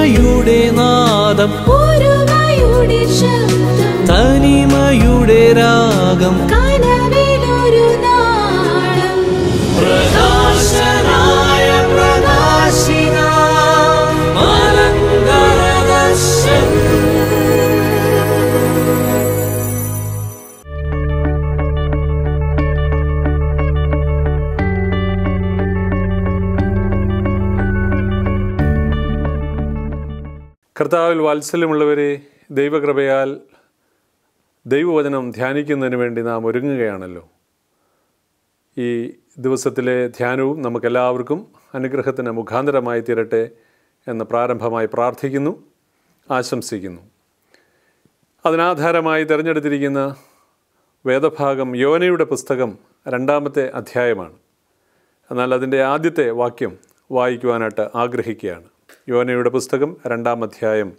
ഒരുമയുടെ നാദം ഒരുമയുടെ ശബ്ദം തനിമയുടെ രാഗം കർത്താവിൽ വാത്സല്യമുള്ളവരെ ദൈവകൃപയാൽ ദൈവവചനം ധ്യാനിക്കുന്നതിന് വേണ്ടി നാം ഒരുങ്ങുകയാണല്ലോ ഈ ദിവസത്തിലെ ധ്യാനവും നമുക്കെല്ലാവർക്കും അനുഗ്രഹത്തിന് മുഖാന്തരമായി തീരട്ടെ എന്ന് പ്രാരംഭമായി പ്രാർത്ഥിക്കുന്നു ആശംസിക്കുന്നു അതിനാധാരമായി തിരഞ്ഞെടുത്തിരിക്കുന്ന വേദഭാഗം യോനയുടെ പുസ്തകം രണ്ടാമത്തെ അധ്യായമാണ് എന്നാൽ അതിൻ്റെ ആദ്യത്തെ വാക്യം വായിക്കുവാനായിട്ട് ആഗ്രഹിക്കുകയാണ് യോനയുടെ പുസ്തകം രണ്ടാം അധ്യായം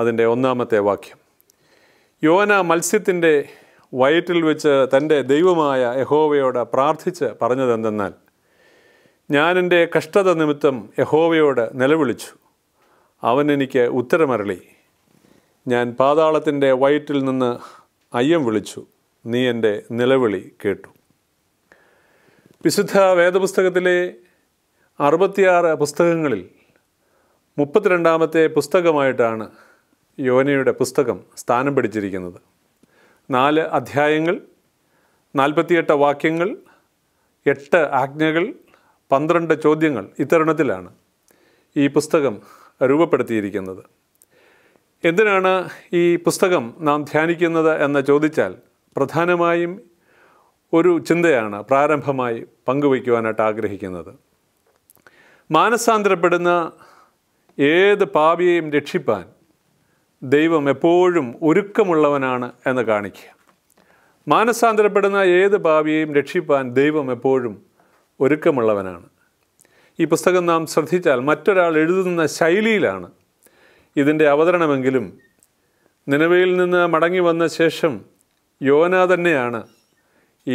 അതിൻ്റെ ഒന്നാമത്തെ വാക്യം യോന മത്സ്യത്തിൻ്റെ വയറ്റിൽ വെച്ച് തൻ്റെ ദൈവമായ യഹോവയോട് പ്രാർത്ഥിച്ച് പറഞ്ഞതെന്തെന്നാൽ ഞാനെൻ്റെ കഷ്ടത നിമിത്തം യഹോവയോട് നിലവിളിച്ചു അവൻ എനിക്ക് ഉത്തരമരളി ഞാൻ പാതാളത്തിൻ്റെ വയറ്റിൽ നിന്ന് അയ്യം വിളിച്ചു നീ എൻ്റെ നിലവിളി കേട്ടു വിശുദ്ധ വേദപുസ്തകത്തിലെ അറുപത്തിയാറ് പുസ്തകങ്ങളിൽ മുപ്പത്തിരണ്ടാമത്തെ പുസ്തകമായിട്ടാണ് യോനയുടെ പുസ്തകം സ്ഥാനം പിടിച്ചിരിക്കുന്നത് നാല് അധ്യായങ്ങൾ നാൽപ്പത്തിയെട്ട് വാക്യങ്ങൾ എട്ട് ആജ്ഞകൾ പന്ത്രണ്ട് ചോദ്യങ്ങൾ ഇത്തരണത്തിലാണ് ഈ പുസ്തകം രൂപപ്പെടുത്തിയിരിക്കുന്നത് എന്തിനാണ് ഈ പുസ്തകം നാം ധ്യാനിക്കുന്നത് എന്ന് ചോദിച്ചാൽ പ്രധാനമായും ഒരു ചിന്തയാണ് പ്രാരംഭമായി പങ്കുവയ്ക്കുവാനായിട്ട് ആഗ്രഹിക്കുന്നത് മാനസാന്തരപ്പെടുന്ന ഏത് പാപിയെയും രക്ഷിപ്പാൻ ദൈവം എപ്പോഴും ഒരുക്കമുള്ളവനാണ് എന്ന് കാണിക്കുക മാനസാന്തരപ്പെടുന്ന ഏത് പാപിയെയും രക്ഷിപ്പാൻ ദൈവം എപ്പോഴും ഒരുക്കമുള്ളവനാണ് ഈ പുസ്തകം നാം ശ്രദ്ധിച്ചാൽ മറ്റൊരാൾ എഴുതുന്ന ശൈലിയിലാണ് ഇതിൻ്റെ അവതരണമെങ്കിലും നിലവിൽ നിന്ന് മടങ്ങി വന്ന ശേഷം യോന തന്നെയാണ്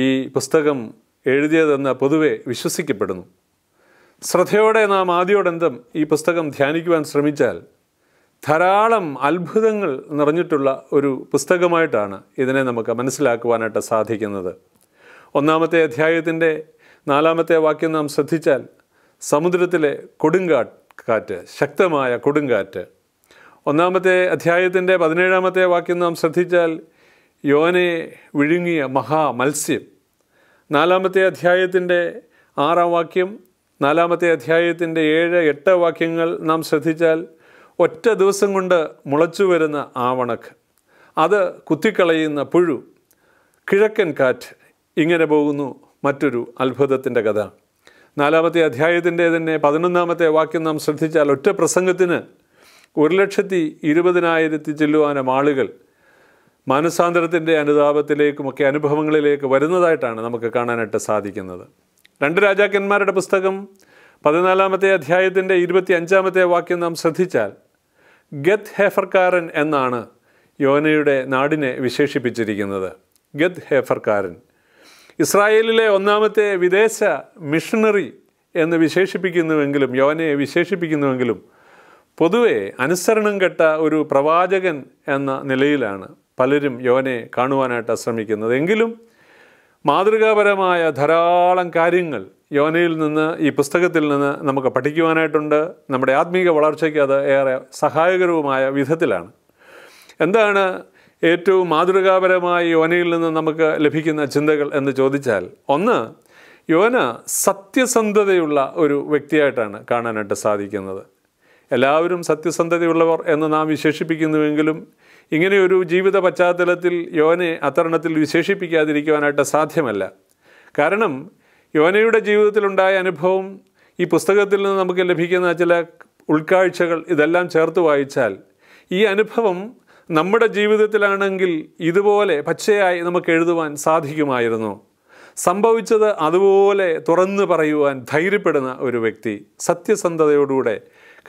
ഈ പുസ്തകം എഴുതിയതെന്ന് പൊതുവെ വിശ്വസിക്കപ്പെടുന്നു ശ്രദ്ധയോടെ നാം ആദ്യോടന്തം ഈ പുസ്തകം ധ്യാനിക്കുവാൻ ശ്രമിച്ചാൽ ധാരാളം അത്ഭുതങ്ങൾ നിറഞ്ഞിട്ടുള്ള ഒരു പുസ്തകമായിട്ടാണ് ഇതിനെ നമുക്ക് മനസ്സിലാക്കുവാനായിട്ട് സാധിക്കുന്നത് ഒന്നാമത്തെ അധ്യായത്തിൻ്റെ നാലാമത്തെ വാക്യം നാം ശ്രദ്ധിച്ചാൽ സമുദ്രത്തിലെ കൊടുങ്കാറ്റ് കാറ്റ് ശക്തമായ കൊടുങ്കാറ്റ് ഒന്നാമത്തെ അധ്യായത്തിൻ്റെ പതിനേഴാമത്തെ വാക്യം നാം ശ്രദ്ധിച്ചാൽ യോനെ വിഴുങ്ങിയ മഹാമത്സ്യം നാലാമത്തെ അധ്യായത്തിൻ്റെ ആറാം വാക്യം നാലാമത്തെ അധ്യായത്തിൻ്റെ ഏഴ് എട്ട് വാക്യങ്ങൾ നാം ശ്രദ്ധിച്ചാൽ ഒറ്റ ദിവസം കൊണ്ട് മുളച്ചു വരുന്ന ആവണക്ക് അത് കുത്തിക്കളയുന്ന പുഴു കിഴക്കൻ കാറ്റ് ഇങ്ങനെ പോകുന്നു മറ്റൊരു അത്ഭുതത്തിൻ്റെ കഥ നാലാമത്തെ അധ്യായത്തിൻ്റെ തന്നെ പതിനൊന്നാമത്തെ വാക്യം നാം ശ്രദ്ധിച്ചാൽ ഒറ്റ പ്രസംഗത്തിന് ഒരു ലക്ഷത്തി ഇരുപതിനായിരത്തി ചെല്ലുവാനും ആളുകൾ മാനസാന്തരത്തിൻ്റെ അനുതാപത്തിലേക്കുമൊക്കെ അനുഭവങ്ങളിലേക്ക് വരുന്നതായിട്ടാണ് നമുക്ക് കാണാനായിട്ട് സാധിക്കുന്നത് രണ്ട് രാജാക്കന്മാരുടെ പുസ്തകം പതിനാലാമത്തെ അധ്യായത്തിൻ്റെ ഇരുപത്തി അഞ്ചാമത്തെ വാക്യം നാം ശ്രദ്ധിച്ചാൽ ഗത് ഹേഫർക്കാരൻ എന്നാണ് യോനയുടെ നാടിനെ വിശേഷിപ്പിച്ചിരിക്കുന്നത് ഗത് ഹേഫർക്കാരൻ ഇസ്രായേലിലെ ഒന്നാമത്തെ വിദേശ മിഷണറി എന്ന് വിശേഷിപ്പിക്കുന്നുവെങ്കിലും യോനയെ വിശേഷിപ്പിക്കുന്നുവെങ്കിലും പൊതുവെ അനുസരണം കെട്ട ഒരു പ്രവാചകൻ എന്ന നിലയിലാണ് പലരും യോനെ കാണുവാനായിട്ട് ശ്രമിക്കുന്നത് എങ്കിലും മാതൃകാപരമായ ധാരാളം കാര്യങ്ങൾ യോനയിൽ നിന്ന് ഈ പുസ്തകത്തിൽ നിന്ന് നമുക്ക് പഠിക്കുവാനായിട്ടുണ്ട് നമ്മുടെ ആത്മീക വളർച്ചയ്ക്ക് അത് ഏറെ സഹായകരവുമായ വിധത്തിലാണ് എന്താണ് ഏറ്റവും മാതൃകാപരമായി യോനയിൽ നിന്ന് നമുക്ക് ലഭിക്കുന്ന ചിന്തകൾ എന്ന് ചോദിച്ചാൽ ഒന്ന് യോന സത്യസന്ധതയുള്ള ഒരു വ്യക്തിയായിട്ടാണ് കാണാനായിട്ട് സാധിക്കുന്നത് എല്ലാവരും സത്യസന്ധതയുള്ളവർ എന്ന് നാം വിശേഷിപ്പിക്കുന്നുവെങ്കിലും ഇങ്ങനെയൊരു ജീവിത പശ്ചാത്തലത്തിൽ യോനെ അത്തരണത്തിൽ വിശേഷിപ്പിക്കാതിരിക്കുവാനായിട്ട് സാധ്യമല്ല കാരണം യോനയുടെ ജീവിതത്തിലുണ്ടായ അനുഭവം ഈ പുസ്തകത്തിൽ നിന്ന് നമുക്ക് ലഭിക്കുന്ന ചില ഉൾക്കാഴ്ചകൾ ഇതെല്ലാം ചേർത്ത് വായിച്ചാൽ ഈ അനുഭവം നമ്മുടെ ജീവിതത്തിലാണെങ്കിൽ ഇതുപോലെ പച്ചയായി നമുക്ക് എഴുതുവാൻ സാധിക്കുമായിരുന്നു സംഭവിച്ചത് അതുപോലെ തുറന്നു പറയുവാൻ ധൈര്യപ്പെടുന്ന ഒരു വ്യക്തി സത്യസന്ധതയോടുകൂടെ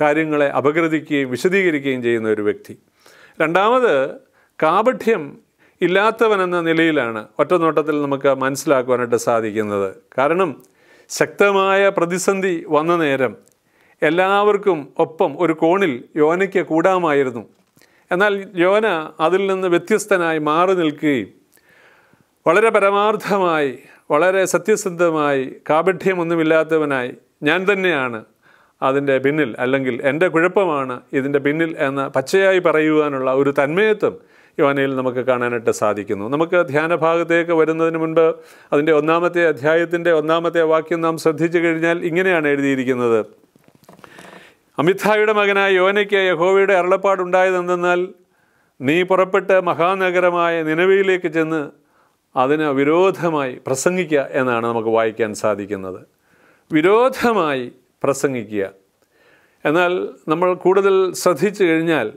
കാര്യങ്ങളെ അപഗ്രഥിക്കുകയും വിശദീകരിക്കുകയും ചെയ്യുന്ന ഒരു വ്യക്തി രണ്ടാമത് കാപഠ്യം ഇല്ലാത്തവനെന്ന നിലയിലാണ് ഒറ്റ നോട്ടത്തിൽ നമുക്ക് മനസ്സിലാക്കുവാനായിട്ട് സാധിക്കുന്നത് കാരണം ശക്തമായ പ്രതിസന്ധി വന്ന നേരം എല്ലാവർക്കും ഒപ്പം ഒരു കോണിൽ യോനയ്ക്ക് കൂടാമായിരുന്നു എന്നാൽ യോന അതിൽ നിന്ന് വ്യത്യസ്തനായി മാറി നിൽക്കുകയും വളരെ പരമാർത്ഥമായി വളരെ സത്യസന്ധമായി കാപഠ്യമൊന്നുമില്ലാത്തവനായി ഞാൻ തന്നെയാണ് അതിൻ്റെ പിന്നിൽ അല്ലെങ്കിൽ എൻ്റെ കുഴപ്പമാണ് ഇതിൻ്റെ പിന്നിൽ എന്ന് പച്ചയായി പറയുവാനുള്ള ഒരു തന്മയത്വം യുവാനയിൽ നമുക്ക് കാണാനായിട്ട് സാധിക്കുന്നു നമുക്ക് ധ്യാന ഭാഗത്തേക്ക് വരുന്നതിന് മുൻപ് അതിൻ്റെ ഒന്നാമത്തെ അധ്യായത്തിൻ്റെ ഒന്നാമത്തെ വാക്യം നാം ശ്രദ്ധിച്ചു കഴിഞ്ഞാൽ ഇങ്ങനെയാണ് എഴുതിയിരിക്കുന്നത് അമിതായുടെ മകനായ യോനയ്ക്ക് യഹോവയുടെ അരുളപ്പാടുണ്ടായതെന്തെന്നാൽ നീ പുറപ്പെട്ട് മഹാനഗരമായ നിലവിലേക്ക് ചെന്ന് അതിന് വിരോധമായി പ്രസംഗിക്കുക എന്നാണ് നമുക്ക് വായിക്കാൻ സാധിക്കുന്നത് വിരോധമായി പ്രസംഗിക്കുക എന്നാൽ നമ്മൾ കൂടുതൽ ശ്രദ്ധിച്ചു കഴിഞ്ഞാൽ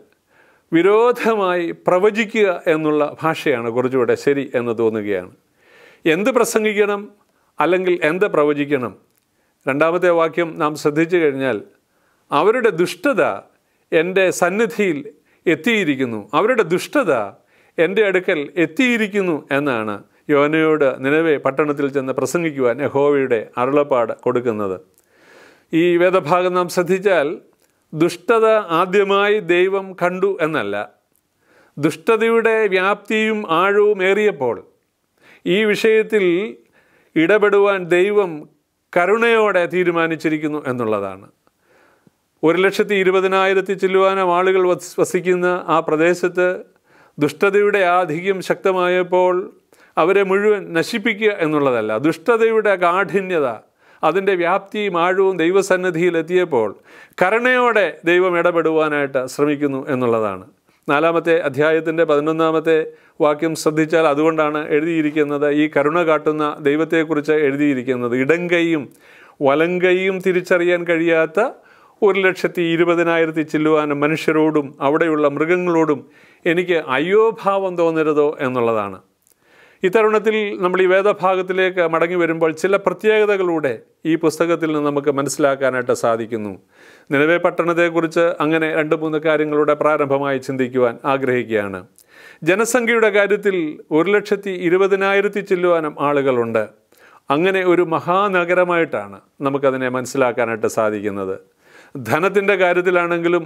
വിരോധമായി പ്രവചിക്കുക എന്നുള്ള ഭാഷയാണ് കുറച്ചുകൂടെ ശരി എന്ന് തോന്നുകയാണ് എന്ത് പ്രസംഗിക്കണം അല്ലെങ്കിൽ എന്ത് പ്രവചിക്കണം രണ്ടാമത്തെ വാക്യം നാം ശ്രദ്ധിച്ചു കഴിഞ്ഞാൽ അവരുടെ ദുഷ്ടത എൻ്റെ സന്നിധിയിൽ എത്തിയിരിക്കുന്നു അവരുടെ ദുഷ്ടത എൻ്റെ അടുക്കൽ എത്തിയിരിക്കുന്നു എന്നാണ് യോനയോട് നിലവെ പട്ടണത്തിൽ ചെന്ന് പ്രസംഗിക്കുവാൻ യഹോവയുടെ അരുളപ്പാട് കൊടുക്കുന്നത് ഈ വേദഭാഗം നാം ശ്രദ്ധിച്ചാൽ ദുഷ്ടത ആദ്യമായി ദൈവം കണ്ടു എന്നല്ല ദുഷ്ടതയുടെ വ്യാപ്തിയും ആഴവും ഏറിയപ്പോൾ ഈ വിഷയത്തിൽ ഇടപെടുവാൻ ദൈവം കരുണയോടെ തീരുമാനിച്ചിരിക്കുന്നു എന്നുള്ളതാണ് ഒരു ലക്ഷത്തി ഇരുപതിനായിരത്തി ചില്ലുവാനം ആളുകൾ വസിക്കുന്ന ആ പ്രദേശത്ത് ദുഷ്ടതയുടെ ആധിക്യം ശക്തമായപ്പോൾ അവരെ മുഴുവൻ നശിപ്പിക്കുക എന്നുള്ളതല്ല ദുഷ്ടതയുടെ കാഠിന്യത അതിൻ്റെ വ്യാപ്തിയും ആഴവും ദൈവസന്നിധിയിലെത്തിയപ്പോൾ കരുണയോടെ ദൈവം ഇടപെടുവാനായിട്ട് ശ്രമിക്കുന്നു എന്നുള്ളതാണ് നാലാമത്തെ അധ്യായത്തിൻ്റെ പതിനൊന്നാമത്തെ വാക്യം ശ്രദ്ധിച്ചാൽ അതുകൊണ്ടാണ് എഴുതിയിരിക്കുന്നത് ഈ കരുണ കാട്ടുന്ന ദൈവത്തെക്കുറിച്ച് എഴുതിയിരിക്കുന്നത് ഇടങ്കയും വലങ്കയും തിരിച്ചറിയാൻ കഴിയാത്ത ഒരു ലക്ഷത്തി ഇരുപതിനായിരത്തി ചില്ലുവാനും മനുഷ്യരോടും അവിടെയുള്ള മൃഗങ്ങളോടും എനിക്ക് അയോഭാവം തോന്നരുതോ എന്നുള്ളതാണ് ഇത്തരുണത്തിൽ നമ്മൾ ഈ വേദഭാഗത്തിലേക്ക് മടങ്ങി വരുമ്പോൾ ചില പ്രത്യേകതകളിലൂടെ ഈ പുസ്തകത്തിൽ നിന്ന് നമുക്ക് മനസ്സിലാക്കാനായിട്ട് സാധിക്കുന്നു നിലവേ പട്ടണത്തെക്കുറിച്ച് അങ്ങനെ രണ്ട് മൂന്ന് കാര്യങ്ങളുടെ പ്രാരംഭമായി ചിന്തിക്കുവാൻ ആഗ്രഹിക്കുകയാണ് ജനസംഖ്യയുടെ കാര്യത്തിൽ ഒരു ലക്ഷത്തി ഇരുപതിനായിരത്തി ചെല്ലുവാനും ആളുകളുണ്ട് അങ്ങനെ ഒരു മഹാനഗരമായിട്ടാണ് നമുക്കതിനെ മനസ്സിലാക്കാനായിട്ട് സാധിക്കുന്നത് ധനത്തിൻ്റെ കാര്യത്തിലാണെങ്കിലും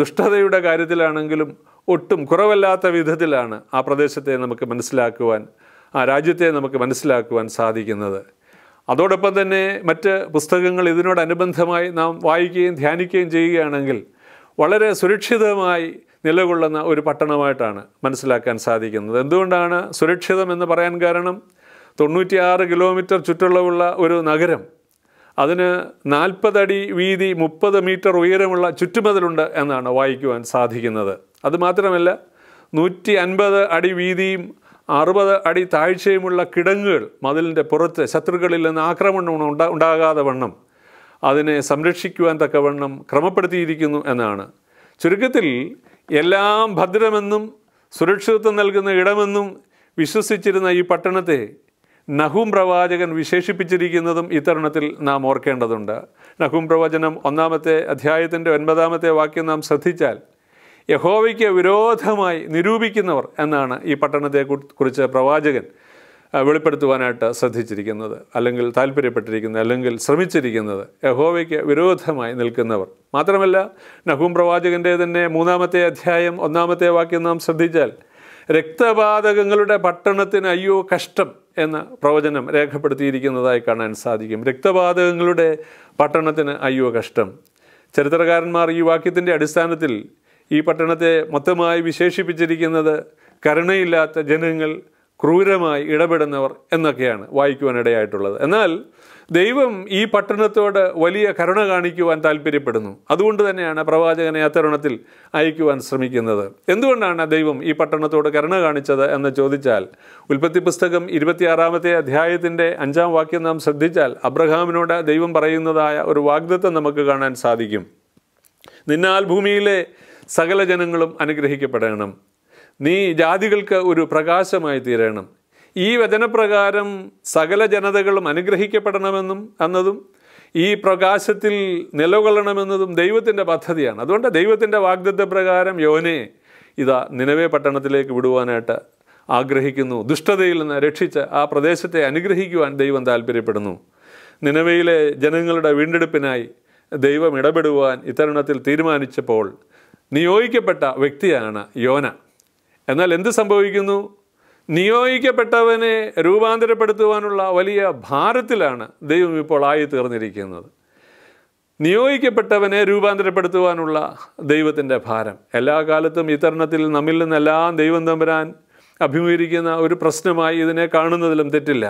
ദുഷ്ടതയുടെ കാര്യത്തിലാണെങ്കിലും ഒട്ടും കുറവല്ലാത്ത വിധത്തിലാണ് ആ പ്രദേശത്തെ നമുക്ക് മനസ്സിലാക്കുവാൻ ആ രാജ്യത്തെ നമുക്ക് മനസ്സിലാക്കുവാൻ സാധിക്കുന്നത് അതോടൊപ്പം തന്നെ മറ്റ് പുസ്തകങ്ങൾ ഇതിനോടനുബന്ധമായി നാം വായിക്കുകയും ധ്യാനിക്കുകയും ചെയ്യുകയാണെങ്കിൽ വളരെ സുരക്ഷിതമായി നിലകൊള്ളുന്ന ഒരു പട്ടണമായിട്ടാണ് മനസ്സിലാക്കാൻ സാധിക്കുന്നത് എന്തുകൊണ്ടാണ് സുരക്ഷിതം എന്ന് പറയാൻ കാരണം തൊണ്ണൂറ്റിയാറ് കിലോമീറ്റർ ചുറ്റളവുള്ള ഒരു നഗരം അതിന് നാൽപ്പതടി വീതി മുപ്പത് മീറ്റർ ഉയരമുള്ള ചുറ്റുമതിലുണ്ട് എന്നാണ് വായിക്കുവാൻ സാധിക്കുന്നത് അതുമാത്രമല്ല നൂറ്റി അൻപത് അടി വീതിയും അറുപത് അടി താഴ്ചയുമുള്ള കിടങ്ങുകൾ മതിലിൻ്റെ പുറത്ത് ശത്രുക്കളിൽ നിന്ന് ആക്രമണം ഉണ്ടാ ഉണ്ടാകാതെ വണ്ണം അതിനെ സംരക്ഷിക്കുവാൻ തക്കവണ്ണം ക്രമപ്പെടുത്തിയിരിക്കുന്നു എന്നാണ് ചുരുക്കത്തിൽ എല്ലാം ഭദ്രമെന്നും സുരക്ഷിതത്വം നൽകുന്ന ഇടമെന്നും വിശ്വസിച്ചിരുന്ന ഈ പട്ടണത്തെ നഹൂം പ്രവാചകൻ വിശേഷിപ്പിച്ചിരിക്കുന്നതും ഇത്തരണത്തിൽ നാം ഓർക്കേണ്ടതുണ്ട് നഹൂം പ്രവചനം ഒന്നാമത്തെ അധ്യായത്തിൻ്റെ ഒൻപതാമത്തെ വാക്യം നാം ശ്രദ്ധിച്ചാൽ യഹോവയ്ക്ക് വിരോധമായി നിരൂപിക്കുന്നവർ എന്നാണ് ഈ പട്ടണത്തെ കുറിച്ച് പ്രവാചകൻ വെളിപ്പെടുത്തുവാനായിട്ട് ശ്രദ്ധിച്ചിരിക്കുന്നത് അല്ലെങ്കിൽ താല്പര്യപ്പെട്ടിരിക്കുന്നത് അല്ലെങ്കിൽ ശ്രമിച്ചിരിക്കുന്നത് യഹോവയ്ക്ക് വിരോധമായി നിൽക്കുന്നവർ മാത്രമല്ല നഹൂം പ്രവാചകൻ്റെ തന്നെ മൂന്നാമത്തെ അധ്യായം ഒന്നാമത്തെ വാക്യം നാം ശ്രദ്ധിച്ചാൽ രക്തപാതകങ്ങളുടെ പട്ടണത്തിന് അയ്യോ കഷ്ടം എന്ന പ്രവചനം രേഖപ്പെടുത്തിയിരിക്കുന്നതായി കാണാൻ സാധിക്കും രക്തപാതകങ്ങളുടെ പട്ടണത്തിന് അയ്യോ കഷ്ടം ചരിത്രകാരന്മാർ ഈ വാക്യത്തിൻ്റെ അടിസ്ഥാനത്തിൽ ഈ പട്ടണത്തെ മൊത്തമായി വിശേഷിപ്പിച്ചിരിക്കുന്നത് കരുണയില്ലാത്ത ജനങ്ങൾ ക്രൂരമായി ഇടപെടുന്നവർ എന്നൊക്കെയാണ് വായിക്കുവാനിടയായിട്ടുള്ളത് എന്നാൽ ദൈവം ഈ പട്ടണത്തോട് വലിയ കരുണ കാണിക്കുവാൻ താല്പര്യപ്പെടുന്നു അതുകൊണ്ട് തന്നെയാണ് പ്രവാചകനെ അത്തരുണത്തിൽ അയക്കുവാൻ ശ്രമിക്കുന്നത് എന്തുകൊണ്ടാണ് ദൈവം ഈ പട്ടണത്തോട് കരുണ കാണിച്ചത് എന്ന് ചോദിച്ചാൽ ഉൽപ്പത്തി പുസ്തകം ഇരുപത്തിയാറാമത്തെ അധ്യായത്തിൻ്റെ അഞ്ചാം വാക്യം നാം ശ്രദ്ധിച്ചാൽ അബ്രഹാമിനോട് ദൈവം പറയുന്നതായ ഒരു വാഗ്ദത്തം നമുക്ക് കാണാൻ സാധിക്കും നിന്നാൽ ഭൂമിയിലെ സകല ജനങ്ങളും അനുഗ്രഹിക്കപ്പെടണം നീ ജാതികൾക്ക് ഒരു പ്രകാശമായി തീരണം ഈ വചനപ്രകാരം സകല ജനതകളും അനുഗ്രഹിക്കപ്പെടണമെന്നും എന്നതും ഈ പ്രകാശത്തിൽ നിലകൊള്ളണമെന്നതും ദൈവത്തിൻ്റെ പദ്ധതിയാണ് അതുകൊണ്ട് ദൈവത്തിൻ്റെ വാഗ്ദത്ത പ്രകാരം യോനെ ഇതാ നിലവേ പട്ടണത്തിലേക്ക് വിടുവാനായിട്ട് ആഗ്രഹിക്കുന്നു ദുഷ്ടതയിൽ നിന്ന് രക്ഷിച്ച് ആ പ്രദേശത്തെ അനുഗ്രഹിക്കുവാൻ ദൈവം താല്പര്യപ്പെടുന്നു നിലവയിലെ ജനങ്ങളുടെ വീണ്ടെടുപ്പിനായി ദൈവം ഇടപെടുവാൻ ഇത്തരണത്തിൽ തീരുമാനിച്ചപ്പോൾ നിയോഗിക്കപ്പെട്ട വ്യക്തിയാണ് യോന എന്നാൽ എന്ത് സംഭവിക്കുന്നു നിയോഗിക്കപ്പെട്ടവനെ രൂപാന്തരപ്പെടുത്തുവാനുള്ള വലിയ ഭാരത്തിലാണ് ദൈവം ഇപ്പോൾ ആയി തീർന്നിരിക്കുന്നത് നിയോഗിക്കപ്പെട്ടവനെ രൂപാന്തരപ്പെടുത്തുവാനുള്ള ദൈവത്തിൻ്റെ ഭാരം എല്ലാ കാലത്തും ഈ തരുണത്തിൽ നമ്മിൽ നിന്നെല്ലാം ദൈവം തമ്പരാൻ അഭിമുഖീകരിക്കുന്ന ഒരു പ്രശ്നമായി ഇതിനെ കാണുന്നതിലും തെറ്റില്ല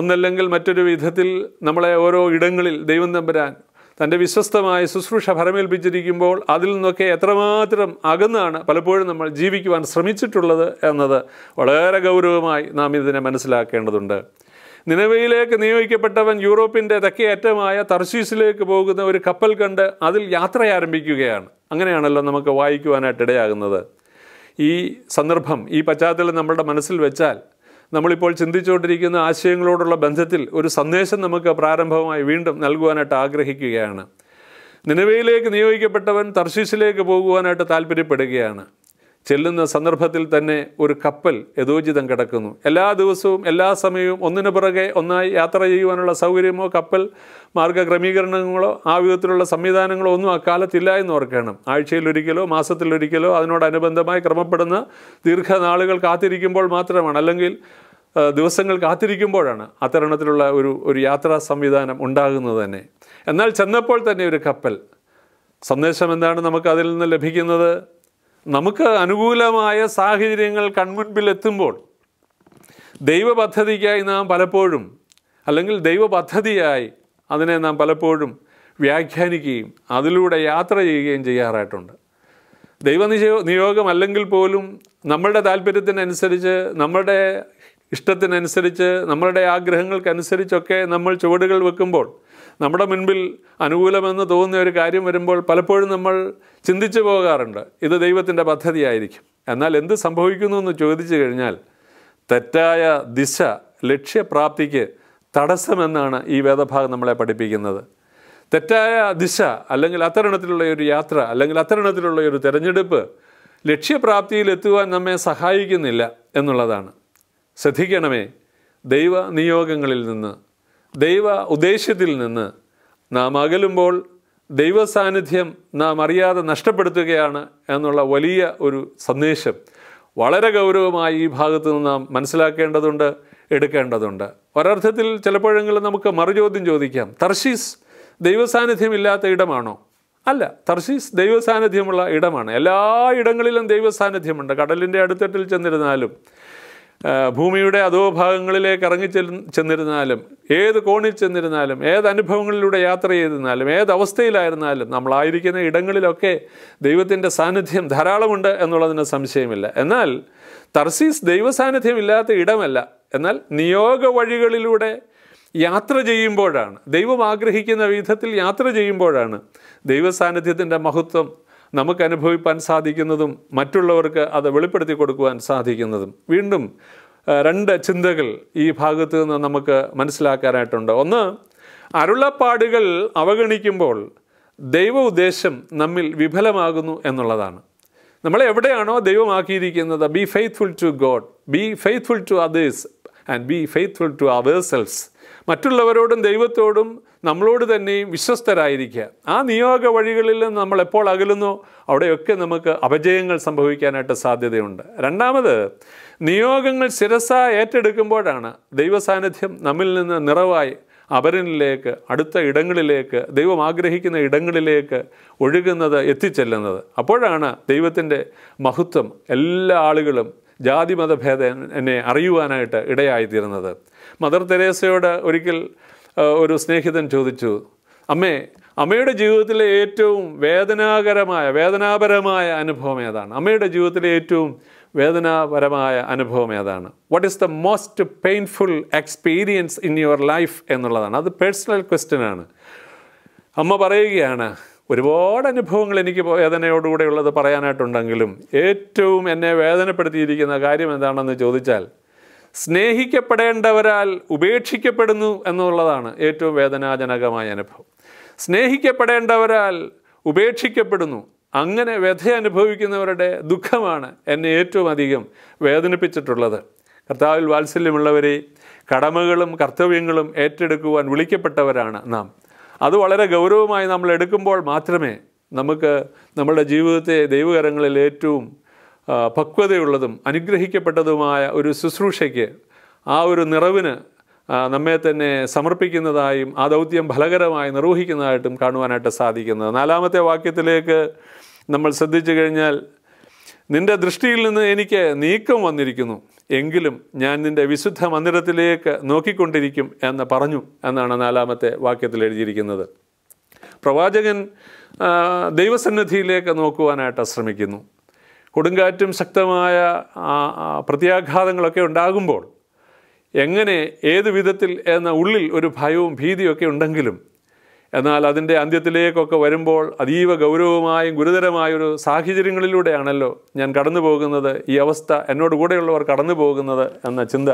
ഒന്നല്ലെങ്കിൽ മറ്റൊരു വിധത്തിൽ നമ്മളെ ഓരോ ഇടങ്ങളിൽ ദൈവം തമ്പരാൻ തൻ്റെ വിശ്വസ്തമായ ശുശ്രൂഷ ഫലമേൽപ്പിച്ചിരിക്കുമ്പോൾ അതിൽ നിന്നൊക്കെ എത്രമാത്രം അകന്നാണ് പലപ്പോഴും നമ്മൾ ജീവിക്കുവാൻ ശ്രമിച്ചിട്ടുള്ളത് എന്നത് വളരെ ഗൗരവമായി നാം ഇതിനെ മനസ്സിലാക്കേണ്ടതുണ്ട് നിലവിലേക്ക് നിയോഗിക്കപ്പെട്ടവൻ യൂറോപ്പിൻ്റെ അറ്റമായ തർശീസിലേക്ക് പോകുന്ന ഒരു കപ്പൽ കണ്ട് അതിൽ യാത്ര ആരംഭിക്കുകയാണ് അങ്ങനെയാണല്ലോ നമുക്ക് വായിക്കുവാനായിട്ട് ഇടയാകുന്നത് ഈ സന്ദർഭം ഈ പശ്ചാത്തലം നമ്മളുടെ മനസ്സിൽ വെച്ചാൽ നമ്മളിപ്പോൾ ചിന്തിച്ചുകൊണ്ടിരിക്കുന്ന ആശയങ്ങളോടുള്ള ബന്ധത്തിൽ ഒരു സന്ദേശം നമുക്ക് പ്രാരംഭമായി വീണ്ടും നൽകുവാനായിട്ട് ആഗ്രഹിക്കുകയാണ് നിലവിലേക്ക് നിയോഗിക്കപ്പെട്ടവൻ തർശീസിലേക്ക് പോകുവാനായിട്ട് താല്പര്യപ്പെടുകയാണ് ചെല്ലുന്ന സന്ദർഭത്തിൽ തന്നെ ഒരു കപ്പൽ യഥോചിതം കിടക്കുന്നു എല്ലാ ദിവസവും എല്ലാ സമയവും ഒന്നിനു പുറകെ ഒന്നായി യാത്ര ചെയ്യുവാനുള്ള സൗകര്യമോ കപ്പൽ മാർഗ ക്രമീകരണങ്ങളോ ആ വിധത്തിലുള്ള സംവിധാനങ്ങളോ ഒന്നും അക്കാലത്തില്ല എന്ന് ഓർക്കണം ആഴ്ചയിലൊരിക്കലോ മാസത്തിലൊരിക്കലോ അതിനോടനുബന്ധമായി ക്രമപ്പെടുന്ന ദീർഘനാളുകൾ കാത്തിരിക്കുമ്പോൾ മാത്രമാണ് അല്ലെങ്കിൽ ദിവസങ്ങൾ കാത്തിരിക്കുമ്പോഴാണ് അത്തരണത്തിലുള്ള ഒരു ഒരു യാത്രാ സംവിധാനം ഉണ്ടാകുന്നത് തന്നെ എന്നാൽ ചെന്നപ്പോൾ തന്നെ ഒരു കപ്പൽ സന്ദേശം എന്താണ് നമുക്ക് അതിൽ നിന്ന് ലഭിക്കുന്നത് നമുക്ക് അനുകൂലമായ സാഹചര്യങ്ങൾ കൺമുൻപിൽ എത്തുമ്പോൾ ദൈവ പദ്ധതിക്കായി നാം പലപ്പോഴും അല്ലെങ്കിൽ ദൈവ പദ്ധതിയായി അതിനെ നാം പലപ്പോഴും വ്യാഖ്യാനിക്കുകയും അതിലൂടെ യാത്ര ചെയ്യുകയും ചെയ്യാറായിട്ടുണ്ട് ദൈവനിശയോ നിയോഗം അല്ലെങ്കിൽ പോലും നമ്മളുടെ താല്പര്യത്തിനനുസരിച്ച് നമ്മളുടെ ഇഷ്ടത്തിനനുസരിച്ച് നമ്മളുടെ ആഗ്രഹങ്ങൾക്കനുസരിച്ചൊക്കെ നമ്മൾ ചുവടുകൾ വെക്കുമ്പോൾ നമ്മുടെ മുൻപിൽ അനുകൂലമെന്ന് തോന്നുന്ന ഒരു കാര്യം വരുമ്പോൾ പലപ്പോഴും നമ്മൾ ചിന്തിച്ചു പോകാറുണ്ട് ഇത് ദൈവത്തിൻ്റെ പദ്ധതിയായിരിക്കും എന്നാൽ എന്ത് സംഭവിക്കുന്നു എന്ന് ചോദിച്ചു കഴിഞ്ഞാൽ തെറ്റായ ദിശ ലക്ഷ്യപ്രാപ്തിക്ക് തടസ്സമെന്നാണ് ഈ വേദഭാഗം നമ്മളെ പഠിപ്പിക്കുന്നത് തെറ്റായ ദിശ അല്ലെങ്കിൽ അത്തരണത്തിലുള്ള ഒരു യാത്ര അല്ലെങ്കിൽ അത്തരണത്തിലുള്ള ഒരു തിരഞ്ഞെടുപ്പ് ലക്ഷ്യപ്രാപ്തിയിൽ എത്തുവാൻ നമ്മെ സഹായിക്കുന്നില്ല എന്നുള്ളതാണ് ശ്രദ്ധിക്കണമേ ദൈവ നിയോഗങ്ങളിൽ നിന്ന് ദൈവ ഉദ്ദേശ്യത്തിൽ നിന്ന് നാം അകലുമ്പോൾ ദൈവ സാന്നിധ്യം നാം അറിയാതെ നഷ്ടപ്പെടുത്തുകയാണ് എന്നുള്ള വലിയ ഒരു സന്ദേശം വളരെ ഗൗരവമായി ഈ ഭാഗത്ത് നിന്ന് നാം മനസ്സിലാക്കേണ്ടതുണ്ട് എടുക്കേണ്ടതുണ്ട് ഒരർത്ഥത്തിൽ ചിലപ്പോഴെങ്കിലും നമുക്ക് മറുചോദ്യം ചോദിക്കാം തർശീസ് ദൈവസാന്നിധ്യമില്ലാത്ത ഇടമാണോ അല്ല തർശീസ് ദൈവസാന്നിധ്യമുള്ള ഇടമാണ് എല്ലാ ഇടങ്ങളിലും ദൈവസാന്നിധ്യമുണ്ട് കടലിൻ്റെ അടുത്തട്ടിൽ ചെന്നിരുന്നാലും ഭൂമിയുടെ അതോ ഭാഗങ്ങളിലേക്ക് ഇറങ്ങി ചെന്നിരുന്നാലും ഏത് കോണിൽ ചെന്നിരുന്നാലും ഏത് അനുഭവങ്ങളിലൂടെ യാത്ര ചെയ്തിരുന്നാലും ഏത് അവസ്ഥയിലായിരുന്നാലും നമ്മളായിരിക്കുന്ന ഇടങ്ങളിലൊക്കെ ദൈവത്തിൻ്റെ സാന്നിധ്യം ധാരാളമുണ്ട് എന്നുള്ളതിന് സംശയമില്ല എന്നാൽ തർസീസ് ദൈവ സാന്നിധ്യമില്ലാത്ത ഇടമല്ല എന്നാൽ നിയോഗ വഴികളിലൂടെ യാത്ര ചെയ്യുമ്പോഴാണ് ദൈവം ആഗ്രഹിക്കുന്ന വിധത്തിൽ യാത്ര ചെയ്യുമ്പോഴാണ് ദൈവ സാന്നിധ്യത്തിൻ്റെ മഹത്വം നമുക്ക് അനുഭവിപ്പാൻ സാധിക്കുന്നതും മറ്റുള്ളവർക്ക് അത് വെളിപ്പെടുത്തി കൊടുക്കുവാൻ സാധിക്കുന്നതും വീണ്ടും രണ്ട് ചിന്തകൾ ഈ ഭാഗത്ത് നിന്ന് നമുക്ക് മനസ്സിലാക്കാനായിട്ടുണ്ട് ഒന്ന് അരുളപ്പാടുകൾ അവഗണിക്കുമ്പോൾ ദൈവ ഉദ്ദേശം നമ്മിൽ വിഫലമാകുന്നു എന്നുള്ളതാണ് നമ്മളെ എവിടെയാണോ ദൈവമാക്കിയിരിക്കുന്നത് be faithful to God be faithful to others and be faithful to ourselves മറ്റുള്ളവരോടും ദൈവത്തോടും നമ്മളോട് തന്നെയും വിശ്വസ്തരായിരിക്കുക ആ നിയോഗ വഴികളിൽ നിന്ന് നമ്മൾ എപ്പോൾ അകലുന്നു അവിടെയൊക്കെ നമുക്ക് അപജയങ്ങൾ സംഭവിക്കാനായിട്ട് സാധ്യതയുണ്ട് രണ്ടാമത് നിയോഗങ്ങൾ ശിരസ ഏറ്റെടുക്കുമ്പോഴാണ് ദൈവസാന്നിധ്യം നമ്മിൽ നിന്ന് നിറവായി അപരനിലേക്ക് അടുത്ത ഇടങ്ങളിലേക്ക് ദൈവം ആഗ്രഹിക്കുന്ന ഇടങ്ങളിലേക്ക് ഒഴുകുന്നത് എത്തിച്ചെല്ലുന്നത് അപ്പോഴാണ് ദൈവത്തിൻ്റെ മഹത്വം എല്ലാ ആളുകളും ജാതി മതഭേദം എന്നെ അറിയുവാനായിട്ട് ഇടയായിത്തീരുന്നത് മദർ തെരേസയോട് ഒരിക്കൽ ഒരു സ്നേഹിതൻ ചോദിച്ചു അമ്മേ അമ്മയുടെ ജീവിതത്തിലെ ഏറ്റവും വേദനാകരമായ വേദനാപരമായ അനുഭവം ഏതാണ് അമ്മയുടെ ജീവിതത്തിലെ ഏറ്റവും വേദനാപരമായ അനുഭവം ഏതാണ് what is the most painful experience in your life എന്നുള്ളതാണ് അത് പേഴ്സണൽ ക്വസ്റ്റ്യൻ ആണ് അമ്മ പറയുകയാണ് ഒരുപാട് അനുഭവങ്ങൾ എനിക്ക് ഉള്ളത് പറയാനായിട്ടുണ്ടെങ്കിലും ഏറ്റവും എന്നെ വേദനപ്പെടുത്തിയിരിക്കുന്ന കാര്യം എന്താണെന്ന് ചോദിച്ചാൽ സ്നേഹിക്കപ്പെടേണ്ടവരാൽ ഉപേക്ഷിക്കപ്പെടുന്നു എന്നുള്ളതാണ് ഏറ്റവും വേദനാജനകമായ അനുഭവം സ്നേഹിക്കപ്പെടേണ്ടവരാൽ ഉപേക്ഷിക്കപ്പെടുന്നു അങ്ങനെ വ്യഥ അനുഭവിക്കുന്നവരുടെ ദുഃഖമാണ് എന്നെ ഏറ്റവും അധികം വേദനിപ്പിച്ചിട്ടുള്ളത് കർത്താവിൽ വാത്സല്യമുള്ളവരെ കടമകളും കർത്തവ്യങ്ങളും ഏറ്റെടുക്കുവാൻ വിളിക്കപ്പെട്ടവരാണ് നാം അത് വളരെ ഗൗരവമായി നമ്മൾ എടുക്കുമ്പോൾ മാത്രമേ നമുക്ക് നമ്മുടെ ജീവിതത്തെ ദൈവകരങ്ങളിൽ ഏറ്റവും പക്വതയുള്ളതും അനുഗ്രഹിക്കപ്പെട്ടതുമായ ഒരു ശുശ്രൂഷയ്ക്ക് ആ ഒരു നിറവിന് നമ്മെ തന്നെ സമർപ്പിക്കുന്നതായും ആ ദൗത്യം ഫലകരമായി നിർവഹിക്കുന്നതായിട്ടും കാണുവാനായിട്ട് സാധിക്കുന്നത് നാലാമത്തെ വാക്യത്തിലേക്ക് നമ്മൾ ശ്രദ്ധിച്ചു കഴിഞ്ഞാൽ നിന്റെ ദൃഷ്ടിയിൽ നിന്ന് എനിക്ക് നീക്കം വന്നിരിക്കുന്നു എങ്കിലും ഞാൻ നിന്റെ വിശുദ്ധ മന്ദിരത്തിലേക്ക് നോക്കിക്കൊണ്ടിരിക്കും എന്ന് പറഞ്ഞു എന്നാണ് നാലാമത്തെ വാക്യത്തിൽ എഴുതിയിരിക്കുന്നത് പ്രവാചകൻ ദൈവസന്നിധിയിലേക്ക് നോക്കുവാനായിട്ട് ശ്രമിക്കുന്നു കൊടുങ്കാറ്റും ശക്തമായ പ്രത്യാഘാതങ്ങളൊക്കെ ഉണ്ടാകുമ്പോൾ എങ്ങനെ ഏത് വിധത്തിൽ എന്ന ഉള്ളിൽ ഒരു ഭയവും ഭീതിയൊക്കെ ഉണ്ടെങ്കിലും എന്നാൽ അതിൻ്റെ അന്ത്യത്തിലേക്കൊക്കെ വരുമ്പോൾ അതീവ ഗൗരവമായും ഗുരുതരമായൊരു സാഹചര്യങ്ങളിലൂടെയാണല്ലോ ഞാൻ കടന്നു പോകുന്നത് ഈ അവസ്ഥ എന്നോട് കൂടെയുള്ളവർ കടന്നു പോകുന്നത് എന്ന ചിന്ത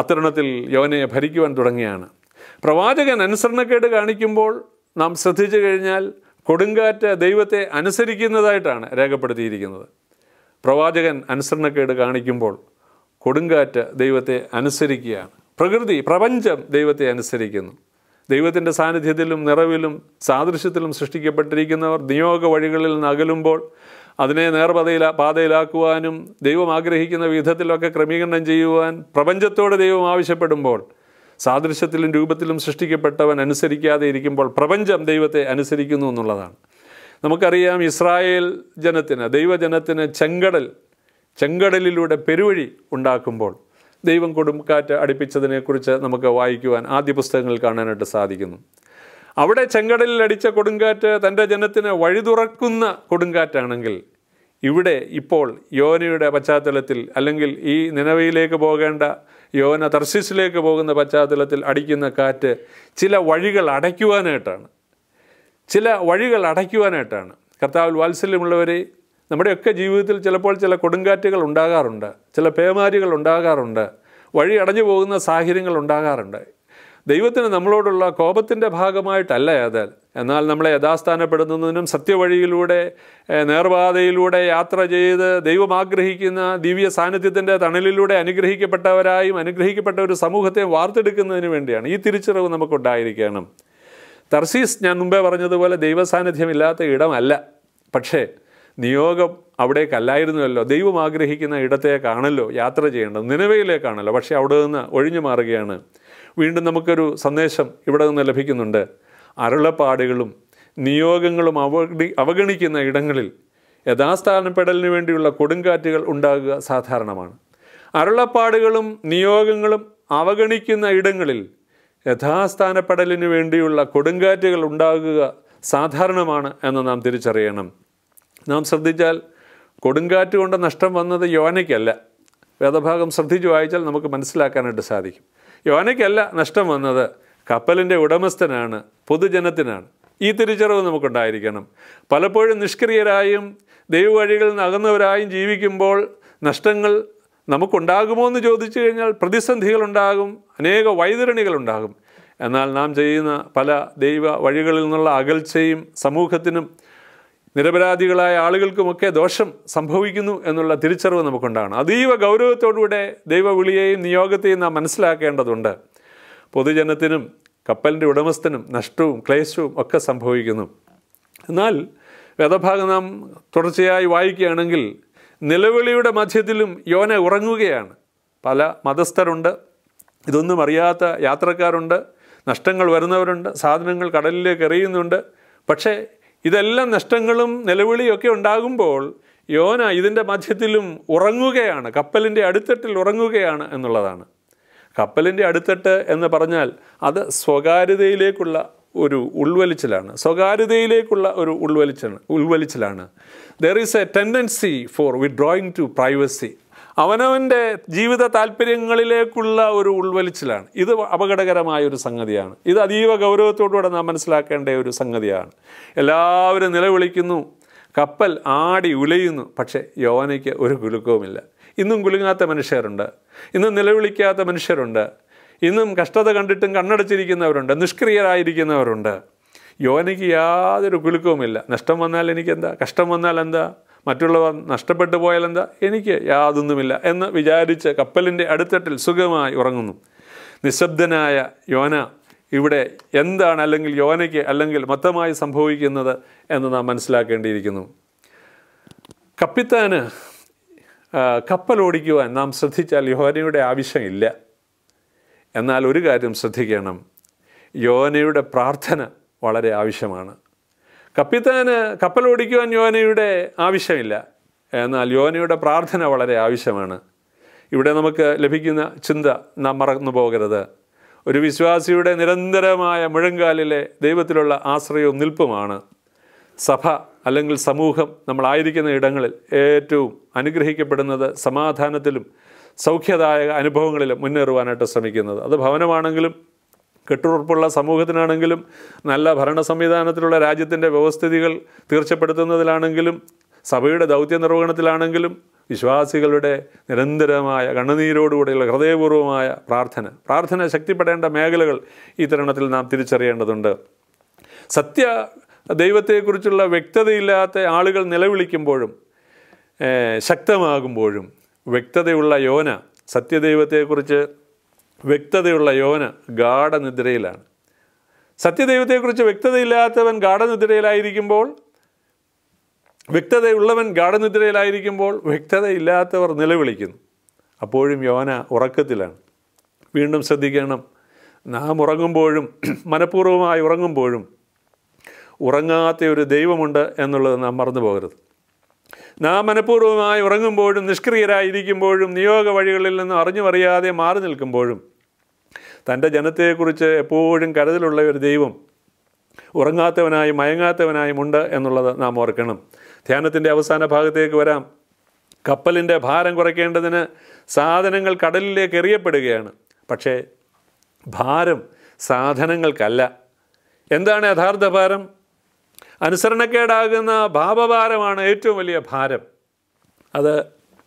അത്തരുണത്തിൽ യോനയെ ഭരിക്കുവാൻ തുടങ്ങിയാണ് പ്രവാചകൻ അനുസരണക്കേട് കാണിക്കുമ്പോൾ നാം ശ്രദ്ധിച്ചു കഴിഞ്ഞാൽ കൊടുങ്കാറ്റ് ദൈവത്തെ അനുസരിക്കുന്നതായിട്ടാണ് രേഖപ്പെടുത്തിയിരിക്കുന്നത് പ്രവാചകൻ അനുസരണക്കേട് കാണിക്കുമ്പോൾ കൊടുങ്കാറ്റ് ദൈവത്തെ അനുസരിക്കുകയാണ് പ്രകൃതി പ്രപഞ്ചം ദൈവത്തെ അനുസരിക്കുന്നു ദൈവത്തിൻ്റെ സാന്നിധ്യത്തിലും നിറവിലും സാദൃശ്യത്തിലും സൃഷ്ടിക്കപ്പെട്ടിരിക്കുന്നവർ നിയോഗ വഴികളിൽ നിന്ന് അകലുമ്പോൾ അതിനെ നേർപതയില പാതയിലാക്കുവാനും ദൈവം ആഗ്രഹിക്കുന്ന വിധത്തിലൊക്കെ ക്രമീകരണം ചെയ്യുവാൻ പ്രപഞ്ചത്തോട് ദൈവം ആവശ്യപ്പെടുമ്പോൾ സാദൃശ്യത്തിലും രൂപത്തിലും സൃഷ്ടിക്കപ്പെട്ടവൻ അനുസരിക്കാതെ ഇരിക്കുമ്പോൾ പ്രപഞ്ചം ദൈവത്തെ അനുസരിക്കുന്നു എന്നുള്ളതാണ് നമുക്കറിയാം ഇസ്രായേൽ ജനത്തിന് ദൈവജനത്തിന് ചെങ്കടൽ ചെങ്കടലിലൂടെ പെരുവഴി ഉണ്ടാക്കുമ്പോൾ ദൈവം കൊടുംകാറ്റ് അടിപ്പിച്ചതിനെക്കുറിച്ച് നമുക്ക് വായിക്കുവാൻ ആദ്യ പുസ്തകങ്ങൾ കാണാനായിട്ട് സാധിക്കുന്നു അവിടെ ചെങ്കടലിൽ അടിച്ച കൊടുങ്കാറ്റ് തൻ്റെ ജനത്തിന് വഴിതുറക്കുന്ന കൊടുങ്കാറ്റാണെങ്കിൽ ഇവിടെ ഇപ്പോൾ യോനയുടെ പശ്ചാത്തലത്തിൽ അല്ലെങ്കിൽ ഈ നിലവയിലേക്ക് പോകേണ്ട യോന തർസിസിലേക്ക് പോകുന്ന പശ്ചാത്തലത്തിൽ അടിക്കുന്ന കാറ്റ് ചില വഴികൾ അടയ്ക്കുവാനായിട്ടാണ് ചില വഴികൾ അടയ്ക്കുവാനായിട്ടാണ് കർത്താവിൽ വാത്സല്യമുള്ളവരെ നമ്മുടെയൊക്കെ ജീവിതത്തിൽ ചിലപ്പോൾ ചില കൊടുങ്കാറ്റുകൾ ഉണ്ടാകാറുണ്ട് ചില പേമാരികൾ ഉണ്ടാകാറുണ്ട് വഴി അടഞ്ഞു പോകുന്ന സാഹചര്യങ്ങൾ ഉണ്ടാകാറുണ്ട് ദൈവത്തിന് നമ്മളോടുള്ള കോപത്തിൻ്റെ ഭാഗമായിട്ടല്ല അത് എന്നാൽ നമ്മളെ യഥാസ്ഥാനപ്പെടുത്തുന്നതിനും സത്യവഴിയിലൂടെ നേർവാതയിലൂടെ യാത്ര ചെയ്ത് ദൈവം ആഗ്രഹിക്കുന്ന ദിവ്യ സാന്നിധ്യത്തിൻ്റെ തണലിലൂടെ അനുഗ്രഹിക്കപ്പെട്ടവരായും അനുഗ്രഹിക്കപ്പെട്ട ഒരു സമൂഹത്തെ വാർത്തെടുക്കുന്നതിന് വേണ്ടിയാണ് ഈ തിരിച്ചറിവ് നമുക്കുണ്ടായിരിക്കണം തർസീസ് ഞാൻ മുമ്പേ പറഞ്ഞതുപോലെ ദൈവസാന്നിധ്യമില്ലാത്ത ഇടമല്ല പക്ഷേ നിയോഗം അവിടേക്കല്ലായിരുന്നുവല്ലോ ദൈവം ആഗ്രഹിക്കുന്ന ഇടത്തേക്കാണല്ലോ യാത്ര ചെയ്യേണ്ടത് നിലവിലേക്കാണല്ലോ പക്ഷേ അവിടെ നിന്ന് ഒഴിഞ്ഞു മാറുകയാണ് വീണ്ടും നമുക്കൊരു സന്ദേശം ഇവിടെ നിന്ന് ലഭിക്കുന്നുണ്ട് അരുളപ്പാടുകളും നിയോഗങ്ങളും അവഗണി അവഗണിക്കുന്ന ഇടങ്ങളിൽ യഥാസ്ഥാനപ്പെടലിന് വേണ്ടിയുള്ള കൊടുങ്കാറ്റുകൾ ഉണ്ടാകുക സാധാരണമാണ് അരുളപ്പാടുകളും നിയോഗങ്ങളും അവഗണിക്കുന്ന ഇടങ്ങളിൽ യഥാസ്ഥാനപ്പെടലിന് വേണ്ടിയുള്ള കൊടുങ്കാറ്റുകൾ ഉണ്ടാകുക സാധാരണമാണ് എന്ന് നാം തിരിച്ചറിയണം നാം ശ്രദ്ധിച്ചാൽ കൊടുങ്കാറ്റ് കൊണ്ട് നഷ്ടം വന്നത് യോനയ്ക്കല്ല വേദഭാഗം ശ്രദ്ധിച്ചു വായിച്ചാൽ നമുക്ക് മനസ്സിലാക്കാനായിട്ട് സാധിക്കും യോനയ്ക്കല്ല നഷ്ടം വന്നത് കപ്പലിൻ്റെ ഉടമസ്ഥനാണ് പൊതുജനത്തിനാണ് ഈ തിരിച്ചറിവ് നമുക്കുണ്ടായിരിക്കണം പലപ്പോഴും നിഷ്ക്രിയരായും ദൈവവഴികളിൽ നിന്ന് അകന്നവരായും ജീവിക്കുമ്പോൾ നഷ്ടങ്ങൾ നമുക്കുണ്ടാകുമോ എന്ന് ചോദിച്ചു കഴിഞ്ഞാൽ പ്രതിസന്ധികളുണ്ടാകും അനേക വൈതരണികളുണ്ടാകും എന്നാൽ നാം ചെയ്യുന്ന പല ദൈവ വഴികളിൽ നിന്നുള്ള അകൽച്ചയും സമൂഹത്തിനും നിരപരാധികളായ ആളുകൾക്കുമൊക്കെ ദോഷം സംഭവിക്കുന്നു എന്നുള്ള തിരിച്ചറിവ് നമുക്കുണ്ടാകണം അതീവ ഗൗരവത്തോടുകൂടെ ദൈവവിളിയെയും നിയോഗത്തെയും നാം മനസ്സിലാക്കേണ്ടതുണ്ട് പൊതുജനത്തിനും കപ്പലിൻ്റെ ഉടമസ്ഥനും നഷ്ടവും ക്ലേശവും ഒക്കെ സംഭവിക്കുന്നു എന്നാൽ വേദഭാഗം നാം തുടർച്ചയായി വായിക്കുകയാണെങ്കിൽ നിലവിളിയുടെ മധ്യത്തിലും യോന ഉറങ്ങുകയാണ് പല മതസ്ഥരുണ്ട് ഇതൊന്നും അറിയാത്ത യാത്രക്കാരുണ്ട് നഷ്ടങ്ങൾ വരുന്നവരുണ്ട് സാധനങ്ങൾ കടലിലേക്ക് എറിയുന്നുണ്ട് പക്ഷേ ഇതെല്ലാം നഷ്ടങ്ങളും നിലവിളിയൊക്കെ ഉണ്ടാകുമ്പോൾ യോന ഇതിൻ്റെ മധ്യത്തിലും ഉറങ്ങുകയാണ് കപ്പലിൻ്റെ അടിത്തട്ടിൽ ഉറങ്ങുകയാണ് എന്നുള്ളതാണ് കപ്പലിൻ്റെ അടിത്തട്ട് എന്ന് പറഞ്ഞാൽ അത് സ്വകാര്യതയിലേക്കുള്ള ഒരു ഉൾവലിച്ചിലാണ് സ്വകാര്യതയിലേക്കുള്ള ഒരു ഉൾവലിച്ചാണ് ഉൾവലിച്ചിലാണ് there is a tendency for drawing to privacy അവനവൻ്റെ ജീവിത താല്പര്യങ്ങളിലേക്കുള്ള ഒരു ഉൾവലിച്ചിലാണ് ഇത് അപകടകരമായ ഒരു സംഗതിയാണ് ഇത് അതീവ ഗൗരവത്തോടുകൂടെ നാം മനസ്സിലാക്കേണ്ട ഒരു സംഗതിയാണ് എല്ലാവരും നിലവിളിക്കുന്നു കപ്പൽ ആടി ഉലയുന്നു പക്ഷേ യോവനയ്ക്ക് ഒരു കുലുക്കവുമില്ല ഇന്നും കുലുങ്ങാത്ത മനുഷ്യരുണ്ട് ഇന്നും നിലവിളിക്കാത്ത മനുഷ്യരുണ്ട് ഇന്നും കഷ്ടത കണ്ടിട്ടും കണ്ണടച്ചിരിക്കുന്നവരുണ്ട് നിഷ്ക്രിയരായിരിക്കുന്നവരുണ്ട് യോനയ്ക്ക് യാതൊരു കുലുക്കവുമില്ല നഷ്ടം വന്നാൽ എനിക്കെന്താ കഷ്ടം വന്നാൽ എന്താ മറ്റുള്ളവർ നഷ്ടപ്പെട്ടു പോയാൽ എന്താ എനിക്ക് യാതൊന്നുമില്ല എന്ന് വിചാരിച്ച് കപ്പലിൻ്റെ അടിത്തട്ടിൽ സുഖമായി ഉറങ്ങുന്നു നിശബ്ദനായ യോന ഇവിടെ എന്താണ് അല്ലെങ്കിൽ യോനയ്ക്ക് അല്ലെങ്കിൽ മൊത്തമായി സംഭവിക്കുന്നത് എന്ന് നാം മനസ്സിലാക്കേണ്ടിയിരിക്കുന്നു കപ്പിത്താന് കപ്പൽ ഓടിക്കുവാൻ നാം ശ്രദ്ധിച്ചാൽ യോനയുടെ ആവശ്യമില്ല എന്നാൽ ഒരു കാര്യം ശ്രദ്ധിക്കണം യോനയുടെ പ്രാർത്ഥന വളരെ ആവശ്യമാണ് കപ്പിത്താന് കപ്പലോടിക്കുവാൻ യോനയുടെ ആവശ്യമില്ല എന്നാൽ യോനയുടെ പ്രാർത്ഥന വളരെ ആവശ്യമാണ് ഇവിടെ നമുക്ക് ലഭിക്കുന്ന ചിന്ത നാം മറന്നു പോകരുത് ഒരു വിശ്വാസിയുടെ നിരന്തരമായ മുഴങ്കാലിലെ ദൈവത്തിലുള്ള ആശ്രയവും നിൽപ്പുമാണ് സഭ അല്ലെങ്കിൽ സമൂഹം നമ്മളായിരിക്കുന്ന ഇടങ്ങളിൽ ഏറ്റവും അനുഗ്രഹിക്കപ്പെടുന്നത് സമാധാനത്തിലും സൗഖ്യദായക അനുഭവങ്ങളിൽ മുന്നേറുവാനായിട്ട് ശ്രമിക്കുന്നത് അത് ഭവനമാണെങ്കിലും കെട്ടുറപ്പുള്ള സമൂഹത്തിനാണെങ്കിലും നല്ല ഭരണ സംവിധാനത്തിലുള്ള രാജ്യത്തിൻ്റെ വ്യവസ്ഥിതികൾ തീർച്ചപ്പെടുത്തുന്നതിലാണെങ്കിലും സഭയുടെ ദൗത്യ നിർവഹണത്തിലാണെങ്കിലും വിശ്വാസികളുടെ നിരന്തരമായ കണ്ണുനീരോടുകൂടിയുള്ള ഹൃദയപൂർവ്വമായ പ്രാർത്ഥന പ്രാർത്ഥന ശക്തിപ്പെടേണ്ട മേഖലകൾ ഈ തരുണത്തിൽ നാം തിരിച്ചറിയേണ്ടതുണ്ട് സത്യ ദൈവത്തെക്കുറിച്ചുള്ള വ്യക്തതയില്ലാത്ത ആളുകൾ നിലവിളിക്കുമ്പോഴും ശക്തമാകുമ്പോഴും വ്യക്തതയുള്ള യോന സത്യദൈവത്തെക്കുറിച്ച് വ്യക്തതയുള്ള യോന ഗാഠനിദ്രയിലാണ് സത്യദൈവത്തെക്കുറിച്ച് വ്യക്തതയില്ലാത്തവൻ ഗാഠനിദ്രയിലായിരിക്കുമ്പോൾ വ്യക്തതയുള്ളവൻ ഗാഠനിദ്രയിലായിരിക്കുമ്പോൾ വ്യക്തതയില്ലാത്തവർ നിലവിളിക്കുന്നു അപ്പോഴും യോന ഉറക്കത്തിലാണ് വീണ്ടും ശ്രദ്ധിക്കണം നാം ഉറങ്ങുമ്പോഴും മനഃപൂർവ്വമായി ഉറങ്ങുമ്പോഴും ഉറങ്ങാത്ത ഒരു ദൈവമുണ്ട് എന്നുള്ളത് നാം മറന്നു പോകരുത് നാം മനഃപൂർവ്വമായി ഉറങ്ങുമ്പോഴും നിഷ്ക്രിയരായിരിക്കുമ്പോഴും നിയോഗ വഴികളിൽ നിന്ന് അറിഞ്ഞുമറിയാതെ മാറി നിൽക്കുമ്പോഴും തൻ്റെ ജനത്തെക്കുറിച്ച് എപ്പോഴും കരുതലുള്ള ഒരു ദൈവം ഉറങ്ങാത്തവനായും മയങ്ങാത്തവനായും ഉണ്ട് എന്നുള്ളത് നാം ഓർക്കണം ധ്യാനത്തിൻ്റെ അവസാന ഭാഗത്തേക്ക് വരാം കപ്പലിൻ്റെ ഭാരം കുറയ്ക്കേണ്ടതിന് സാധനങ്ങൾ കടലിലേക്ക് എറിയപ്പെടുകയാണ് പക്ഷേ ഭാരം സാധനങ്ങൾക്കല്ല എന്താണ് യഥാർത്ഥ ഭാരം അനുസരണക്കേടാകുന്ന ഭാവഭാരമാണ് ഏറ്റവും വലിയ ഭാരം അത്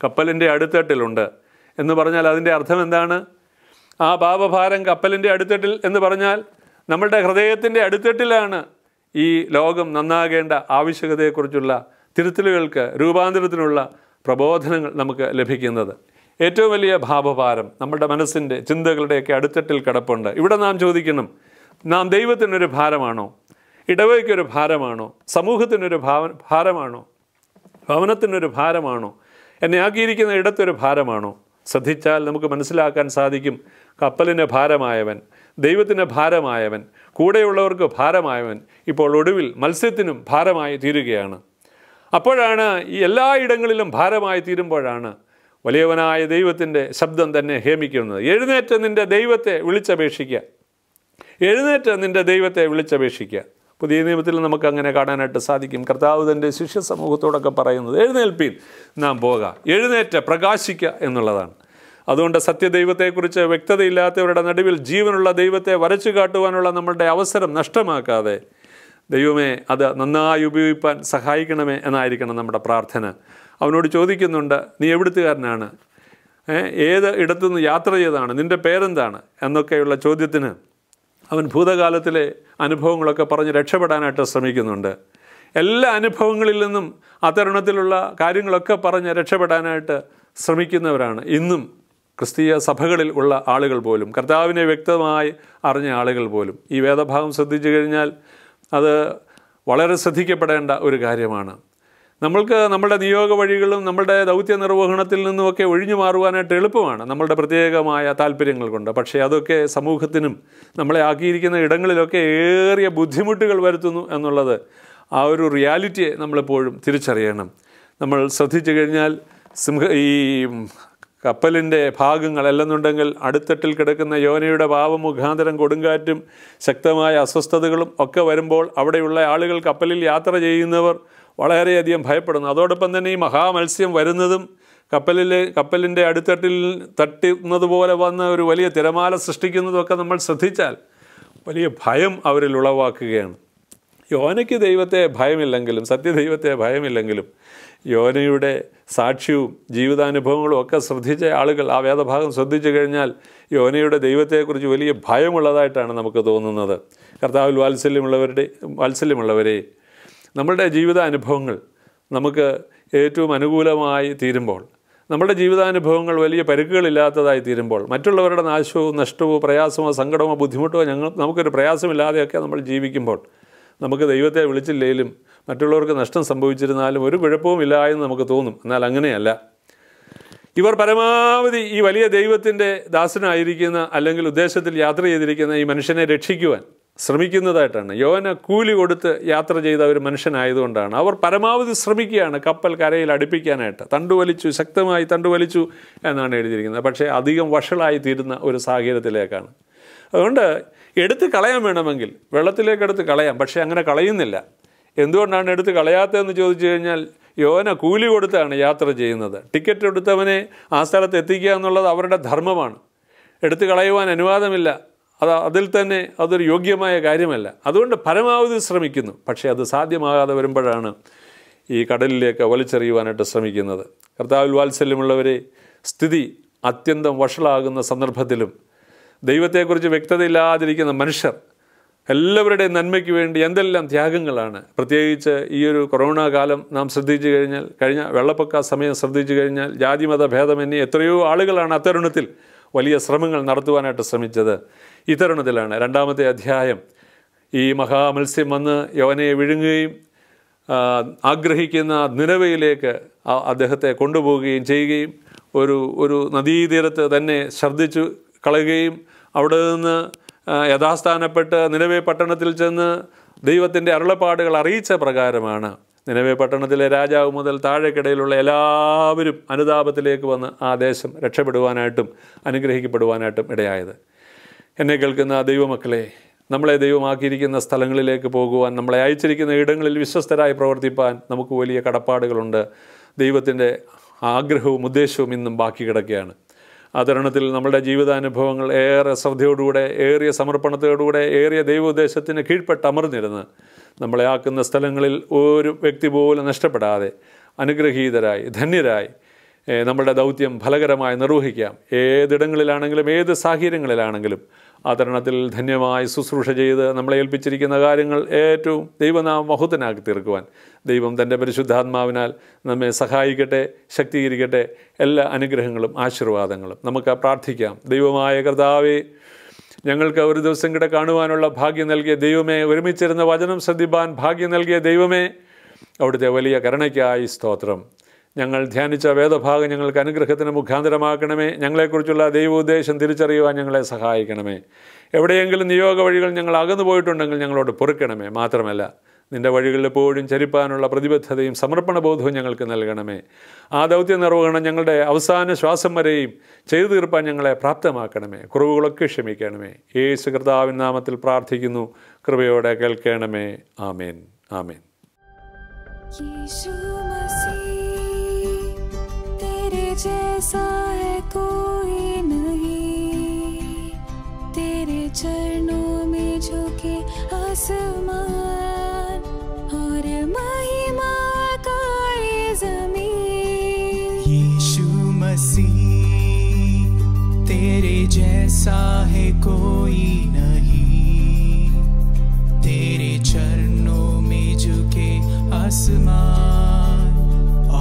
കപ്പലിൻ്റെ അടിത്തട്ടിലുണ്ട് എന്ന് പറഞ്ഞാൽ അതിൻ്റെ അർത്ഥം എന്താണ് ആ ഭാവഭാരം കപ്പലിൻ്റെ അടിത്തട്ടിൽ എന്ന് പറഞ്ഞാൽ നമ്മളുടെ ഹൃദയത്തിൻ്റെ അടിത്തട്ടിലാണ് ഈ ലോകം നന്നാകേണ്ട ആവശ്യകതയെക്കുറിച്ചുള്ള തിരുത്തലുകൾക്ക് രൂപാന്തരത്തിനുള്ള പ്രബോധനങ്ങൾ നമുക്ക് ലഭിക്കുന്നത് ഏറ്റവും വലിയ ഭാവഭാരം നമ്മുടെ മനസ്സിൻ്റെ ചിന്തകളുടെയൊക്കെ അടിത്തട്ടിൽ കിടപ്പുണ്ട് ഇവിടെ നാം ചോദിക്കണം നാം ദൈവത്തിനൊരു ഭാരമാണോ ഇടവയ്ക്കൊരു ഭാരമാണോ സമൂഹത്തിനൊരു ഭാവ ഭാരമാണോ ഭവനത്തിനൊരു ഭാരമാണോ എന്നെ ആക്കിയിരിക്കുന്ന ഇടത്തൊരു ഭാരമാണോ ശ്രദ്ധിച്ചാൽ നമുക്ക് മനസ്സിലാക്കാൻ സാധിക്കും കപ്പലിന് ഭാരമായവൻ ദൈവത്തിന് ഭാരമായവൻ കൂടെയുള്ളവർക്ക് ഭാരമായവൻ ഇപ്പോൾ ഒടുവിൽ മത്സ്യത്തിനും ഭാരമായി തീരുകയാണ് അപ്പോഴാണ് ഈ എല്ലാ ഇടങ്ങളിലും ഭാരമായി തീരുമ്പോഴാണ് വലിയവനായ ദൈവത്തിൻ്റെ ശബ്ദം തന്നെ ഹേമിക്കുന്നത് എഴുന്നേറ്റ് നിൻ്റെ ദൈവത്തെ വിളിച്ചപേക്ഷിക്കുക എഴുന്നേറ്റ് നിൻ്റെ ദൈവത്തെ വിളിച്ചപേക്ഷിക്കുക പുതിയ നിയമത്തിൽ നമുക്ക് അങ്ങനെ കാണാനായിട്ട് സാധിക്കും കർത്താവ് തൻ്റെ ശിഷ്യ സമൂഹത്തോടൊക്കെ പറയുന്നത് എഴുന്നേൽപ്പീൻ നാം പോകാം എഴുന്നേറ്റ പ്രകാശിക്കുക എന്നുള്ളതാണ് അതുകൊണ്ട് സത്യദൈവത്തെക്കുറിച്ച് വ്യക്തതയില്ലാത്തവരുടെ നടുവിൽ ജീവനുള്ള ദൈവത്തെ വരച്ചു കാട്ടുവാനുള്ള നമ്മളുടെ അവസരം നഷ്ടമാക്കാതെ ദൈവമേ അത് നന്നായി ഉപയോഗിക്കാൻ സഹായിക്കണമേ എന്നായിരിക്കണം നമ്മുടെ പ്രാർത്ഥന അവനോട് ചോദിക്കുന്നുണ്ട് നീ എവിടുത്തുകാരനാണ് ഏത് ഇടത്തുനിന്ന് യാത്ര ചെയ്തതാണ് നിൻ്റെ പേരെന്താണ് എന്നൊക്കെയുള്ള ചോദ്യത്തിന് അവൻ ഭൂതകാലത്തിലെ അനുഭവങ്ങളൊക്കെ പറഞ്ഞ് രക്ഷപ്പെടാനായിട്ട് ശ്രമിക്കുന്നുണ്ട് എല്ലാ അനുഭവങ്ങളിൽ നിന്നും അത്തരുണത്തിലുള്ള കാര്യങ്ങളൊക്കെ പറഞ്ഞ് രക്ഷപ്പെടാനായിട്ട് ശ്രമിക്കുന്നവരാണ് ഇന്നും ക്രിസ്തീയ സഭകളിൽ ഉള്ള ആളുകൾ പോലും കർത്താവിനെ വ്യക്തമായി അറിഞ്ഞ ആളുകൾ പോലും ഈ വേദഭാഗം ശ്രദ്ധിച്ചു കഴിഞ്ഞാൽ അത് വളരെ ശ്രദ്ധിക്കപ്പെടേണ്ട ഒരു കാര്യമാണ് നമ്മൾക്ക് നമ്മുടെ നിയോഗ വഴികളും നമ്മുടെ ദൗത്യ നിർവഹണത്തിൽ നിന്നുമൊക്കെ ഒഴിഞ്ഞു മാറുവാനായിട്ട് എളുപ്പമാണ് നമ്മളുടെ പ്രത്യേകമായ താല്പര്യങ്ങൾ കൊണ്ട് പക്ഷേ അതൊക്കെ സമൂഹത്തിനും നമ്മളെ ആക്കിയിരിക്കുന്ന ഇടങ്ങളിലൊക്കെ ഏറിയ ബുദ്ധിമുട്ടുകൾ വരുത്തുന്നു എന്നുള്ളത് ആ ഒരു റിയാലിറ്റിയെ നമ്മളെപ്പോഴും തിരിച്ചറിയണം നമ്മൾ ശ്രദ്ധിച്ചു കഴിഞ്ഞാൽ സിംഹ ഈ കപ്പലിൻ്റെ ഭാഗങ്ങൾ അല്ലെന്നുണ്ടെങ്കിൽ അടുത്തട്ടിൽ കിടക്കുന്ന യോനയുടെ ഭാവം മുഖാന്തരം കൊടുങ്കാറ്റും ശക്തമായ അസ്വസ്ഥതകളും ഒക്കെ വരുമ്പോൾ അവിടെയുള്ള ആളുകൾ കപ്പലിൽ യാത്ര ചെയ്യുന്നവർ വളരെയധികം ഭയപ്പെടുന്നു അതോടൊപ്പം തന്നെ ഈ മഹാമത്സ്യം വരുന്നതും കപ്പലിലെ കപ്പലിൻ്റെ അടിത്തട്ടിൽ തട്ടുന്നത് പോലെ വന്ന ഒരു വലിയ തിരമാല സൃഷ്ടിക്കുന്നതൊക്കെ നമ്മൾ ശ്രദ്ധിച്ചാൽ വലിയ ഭയം അവരിൽ ഉളവാക്കുകയാണ് യോനയ്ക്ക് ദൈവത്തെ ഭയമില്ലെങ്കിലും സത്യദൈവത്തെ ഭയമില്ലെങ്കിലും യോനയുടെ സാക്ഷ്യവും ജീവിതാനുഭവങ്ങളും ഒക്കെ ശ്രദ്ധിച്ച ആളുകൾ ആ വേദഭാഗം ശ്രദ്ധിച്ചു കഴിഞ്ഞാൽ യോനയുടെ ദൈവത്തെക്കുറിച്ച് വലിയ ഭയമുള്ളതായിട്ടാണ് നമുക്ക് തോന്നുന്നത് കർത്താവിൽ വാത്സല്യമുള്ളവരുടെ വാത്സല്യമുള്ളവരെ ജീവിത ജീവിതാനുഭവങ്ങൾ നമുക്ക് ഏറ്റവും അനുകൂലമായി തീരുമ്പോൾ നമ്മുടെ ജീവിതാനുഭവങ്ങൾ വലിയ പരുക്കുകളില്ലാത്തതായി തീരുമ്പോൾ മറ്റുള്ളവരുടെ നാശവും നഷ്ടവും പ്രയാസമോ സങ്കടമോ ബുദ്ധിമുട്ടോ ഞങ്ങൾ നമുക്കൊരു പ്രയാസമില്ലാതെയൊക്കെ നമ്മൾ ജീവിക്കുമ്പോൾ നമുക്ക് ദൈവത്തെ വിളിച്ചില്ലെങ്കിലും മറ്റുള്ളവർക്ക് നഷ്ടം സംഭവിച്ചിരുന്നാലും ഒരു കുഴപ്പവും ഇല്ല എന്ന് നമുക്ക് തോന്നും എന്നാൽ അങ്ങനെയല്ല ഇവർ പരമാവധി ഈ വലിയ ദൈവത്തിൻ്റെ ദാസനായിരിക്കുന്ന അല്ലെങ്കിൽ ഉദ്ദേശത്തിൽ യാത്ര ചെയ്തിരിക്കുന്ന ഈ മനുഷ്യനെ രക്ഷിക്കുവാൻ ശ്രമിക്കുന്നതായിട്ടാണ് യോന കൂലി കൊടുത്ത് യാത്ര ചെയ്ത ഒരു മനുഷ്യനായതുകൊണ്ടാണ് അവർ പരമാവധി ശ്രമിക്കുകയാണ് കപ്പൽ കരയിൽ അടുപ്പിക്കാനായിട്ട് തണ്ടുവലിച്ചു ശക്തമായി തണ്ടുവലിച്ചു എന്നാണ് എഴുതിയിരിക്കുന്നത് പക്ഷേ അധികം വഷളായി തീരുന്ന ഒരു സാഹചര്യത്തിലേക്കാണ് അതുകൊണ്ട് എടുത്ത് കളയാൻ വേണമെങ്കിൽ വെള്ളത്തിലേക്ക് എടുത്ത് കളയാം പക്ഷേ അങ്ങനെ കളയുന്നില്ല എന്തുകൊണ്ടാണ് എടുത്ത് കളയാത്തതെന്ന് ചോദിച്ചു കഴിഞ്ഞാൽ യോന കൂലി കൊടുത്താണ് യാത്ര ചെയ്യുന്നത് ടിക്കറ്റ് എടുത്തവനെ ആ സ്ഥലത്ത് എത്തിക്കുക എന്നുള്ളത് അവരുടെ ധർമ്മമാണ് എടുത്തു കളയുവാൻ അനുവാദമില്ല അത് അതിൽ തന്നെ അതൊരു യോഗ്യമായ കാര്യമല്ല അതുകൊണ്ട് പരമാവധി ശ്രമിക്കുന്നു പക്ഷേ അത് സാധ്യമാകാതെ വരുമ്പോഴാണ് ഈ കടലിലേക്ക് വലിച്ചെറിയുവാനായിട്ട് ശ്രമിക്കുന്നത് കർത്താവിൽ വാത്സല്യമുള്ളവരെ സ്ഥിതി അത്യന്തം വഷളാകുന്ന സന്ദർഭത്തിലും ദൈവത്തെക്കുറിച്ച് വ്യക്തതയില്ലാതിരിക്കുന്ന മനുഷ്യർ എല്ലാവരുടെയും നന്മയ്ക്ക് വേണ്ടി എന്തെല്ലാം ത്യാഗങ്ങളാണ് പ്രത്യേകിച്ച് ഈ ഒരു കൊറോണ കാലം നാം ശ്രദ്ധിച്ചു കഴിഞ്ഞാൽ കഴിഞ്ഞ വെള്ളപ്പൊക്ക സമയം ശ്രദ്ധിച്ചു കഴിഞ്ഞാൽ ജാതിമത ഭേദമന്യേ എത്രയോ ആളുകളാണ് അത്തരുണത്തിൽ വലിയ ശ്രമങ്ങൾ നടത്തുവാനായിട്ട് ശ്രമിച്ചത് ഈ തരുണത്തിലാണ് രണ്ടാമത്തെ അധ്യായം ഈ മഹാമത്സ്യം വന്ന് യവനെ വിഴുങ്ങുകയും ആഗ്രഹിക്കുന്ന നിലവയിലേക്ക് അദ്ദേഹത്തെ കൊണ്ടുപോവുകയും ചെയ്യുകയും ഒരു ഒരു നദീതീരത്ത് തന്നെ ഛർദ്ദിച്ചു കളയുകയും അവിടെ നിന്ന് യഥാസ്ഥാനപ്പെട്ട് നിലവെ പട്ടണത്തിൽ ചെന്ന് ദൈവത്തിൻ്റെ അരുളപ്പാടുകൾ അറിയിച്ച പ്രകാരമാണ് നിലവെ പട്ടണത്തിലെ രാജാവ് മുതൽ താഴെക്കിടയിലുള്ള എല്ലാവരും അനുതാപത്തിലേക്ക് വന്ന് ആ ദേശം രക്ഷപ്പെടുവാനായിട്ടും അനുഗ്രഹിക്കപ്പെടുവാനായിട്ടും ഇടയായത് എന്നെ കേൾക്കുന്ന ദൈവമക്കളെ നമ്മളെ ദൈവമാക്കിയിരിക്കുന്ന സ്ഥലങ്ങളിലേക്ക് പോകുവാൻ നമ്മളെ അയച്ചിരിക്കുന്ന ഇടങ്ങളിൽ വിശ്വസ്തരായി പ്രവർത്തിപ്പാൻ നമുക്ക് വലിയ കടപ്പാടുകളുണ്ട് ദൈവത്തിൻ്റെ ആഗ്രഹവും ഉദ്ദേശവും ഇന്നും ബാക്കി കിടക്കുകയാണ് ആ നമ്മുടെ ജീവിതാനുഭവങ്ങൾ ഏറെ ശ്രദ്ധയോടുകൂടെ ഏറിയ സമർപ്പണത്തോടുകൂടെ ഏറിയ ഉദ്ദേശത്തിന് കീഴ്പ്പെട്ട് അമർന്നിരുന്ന് നമ്മളെ ആക്കുന്ന സ്ഥലങ്ങളിൽ ഒരു വ്യക്തി പോലും നഷ്ടപ്പെടാതെ അനുഗ്രഹീതരായി ധന്യരായി നമ്മുടെ ദൗത്യം ഫലകരമായി നിർവഹിക്കാം ഏതിടങ്ങളിലാണെങ്കിലും ഏത് സാഹചര്യങ്ങളിലാണെങ്കിലും ആദരണത്തിൽ ധന്യമായി ശുശ്രൂഷ ചെയ്ത് നമ്മളെ ഏൽപ്പിച്ചിരിക്കുന്ന കാര്യങ്ങൾ ഏറ്റവും ദൈവനാം മഹുദ്ധനാക്കി തീർക്കുവാൻ ദൈവം തൻ്റെ പരിശുദ്ധാത്മാവിനാൽ നമ്മെ സഹായിക്കട്ടെ ശക്തീകരിക്കട്ടെ എല്ലാ അനുഗ്രഹങ്ങളും ആശീർവാദങ്ങളും നമുക്ക് പ്രാർത്ഥിക്കാം ദൈവമായ കർത്താവേ ഞങ്ങൾക്ക് ഒരു ദിവസം കിട കാണുവാനുള്ള ഭാഗ്യം നൽകിയ ദൈവമേ ഒരുമിച്ചിരുന്ന വചനം ശ്രദ്ധിപ്പാൻ ഭാഗ്യം നൽകിയ ദൈവമേ അവിടുത്തെ വലിയ കരുണയ്ക്കായി സ്തോത്രം ഞങ്ങൾ ധ്യാനിച്ച വേദഭാഗം ഞങ്ങൾക്ക് അനുഗ്രഹത്തിന് മുഖാന്തരമാക്കണമേ ഞങ്ങളെക്കുറിച്ചുള്ള ദൈവോദ്ദേശം തിരിച്ചറിയുവാൻ ഞങ്ങളെ സഹായിക്കണമേ എവിടെയെങ്കിലും നിയോഗ വഴികൾ ഞങ്ങൾ അകന്നു പോയിട്ടുണ്ടെങ്കിൽ ഞങ്ങളോട് പൊറുക്കണമേ മാത്രമല്ല നിൻ്റെ വഴികളിൽ എപ്പോഴും ചരിപ്പാനുള്ള പ്രതിബദ്ധതയും സമർപ്പണബോധവും ഞങ്ങൾക്ക് നൽകണമേ ആ ദൗത്യ നിർവഹണം ഞങ്ങളുടെ അവസാന ശ്വാസം വരെയും ചെയ്തു തീർപ്പാൻ ഞങ്ങളെ പ്രാപ്തമാക്കണമേ കുറവുകളൊക്കെ ക്ഷമിക്കണമേ യേശു കർത്താവിൻ നാമത്തിൽ പ്രാർത്ഥിക്കുന്നു കൃപയോടെ കേൾക്കണമേ ആമേൻ ആമേൻ जैसा है कोई नहीं तेरे चरणों में झुके आसमान और महिमा का ये जमीन यीशु मसीह तेरे जैसा है कोई नहीं तेरे चरणों में झुके आसमान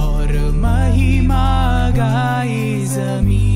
और महिमा is a mim.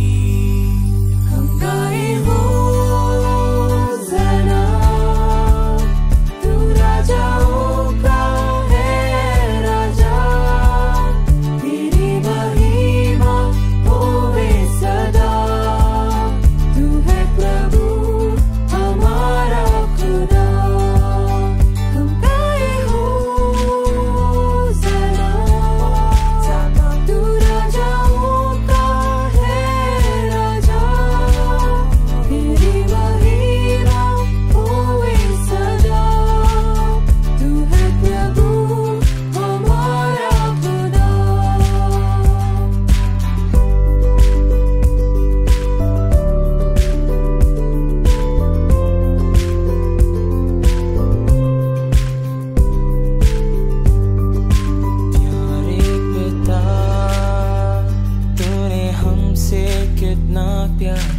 campeón.